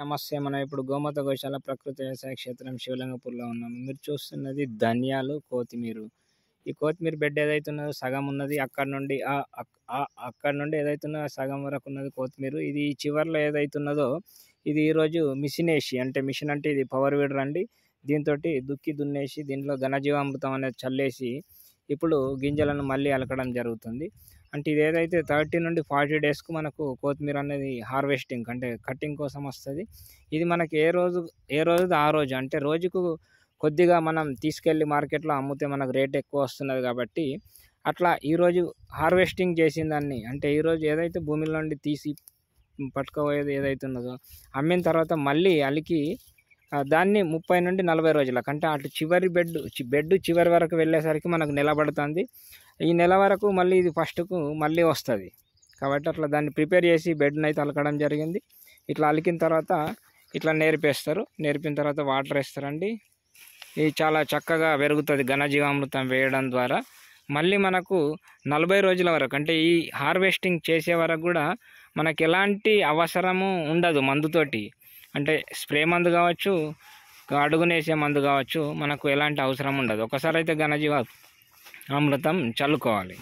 నమస్తే మనం ఇప్పుడు గోమాత గోశాల ప్రకృతి వ్యవసాయ క్షేత్రం శివలింగపూర్లో ఉన్నాము మీరు చూస్తున్నది ధనియాలు కొత్తిమీర ఈ కొత్తిమీర బెడ్ ఏదైతే ఉన్నదో సగం ఉన్నది అక్కడ నుండి అక్కడ నుండి ఏదైతే ఉన్నదో సగం వరకు ఉన్నది కొత్తిమీర ఇది చివరిలో ఏదైతే ఉన్నదో ఇది ఈరోజు మిషన్ వేసి అంటే మిషన్ అంటే ఇది పవర్ వీడర్ అండి దీంతో దుక్కి దున్నేసి దీంట్లో ఘనజీవామృతం అనేది చల్లేసి ఇప్పుడు గింజలను మళ్ళీ అలకడం జరుగుతుంది అంటే ఇది ఏదైతే థర్టీ నుండి ఫార్టీ డేస్కు మనకు కొత్తిమీర అనేది హార్వెస్టింగ్ అంటే కటింగ్ కోసం వస్తుంది ఇది మనకి ఏ రోజు ఏ రోజు ఆ రోజు అంటే రోజుకు కొద్దిగా మనం తీసుకెళ్ళి మార్కెట్లో అమ్మితే మనకు రేట్ ఎక్కువ వస్తున్నది కాబట్టి అట్లా ఈరోజు హార్వెస్టింగ్ చేసిన దాన్ని అంటే ఈరోజు ఏదైతే భూమిలో నుండి తీసి పట్టుకోబోయేది ఏదైతే ఉన్నదో అమ్మిన తర్వాత మళ్ళీ అలికి దాన్ని ముప్పై నుండి నలభై రోజులకు అంటే అటు చివరి బెడ్ బెడ్ చివరి వరకు వెళ్ళేసరికి మనకు నిలబడుతుంది ఈ నెల వరకు మళ్ళీ ఇది ఫస్ట్కు మళ్ళీ వస్తుంది కాబట్టి అట్లా దాన్ని ప్రిపేర్ చేసి బెడ్ని అయితే అలకడం జరిగింది ఇట్లా అలికిన తర్వాత ఇట్లా నేర్పేస్తారు నేర్పిన తర్వాత వాటర్ వేస్తారండి ఇది చాలా చక్కగా పెరుగుతుంది ఘనజీవామృతం వేయడం ద్వారా మళ్ళీ మనకు నలభై రోజుల వరకు అంటే ఈ హార్వెస్టింగ్ చేసే వరకు కూడా మనకు ఎలాంటి అవసరము ఉండదు మందుతోటి అంటే స్ప్రే మందు కావచ్చు అడుగునేసే మందు కావచ్చు మనకు ఎలాంటి అవసరం ఉండదు ఒకసారి అయితే ఘనజీవ అమృతం చల్లుకోవాలి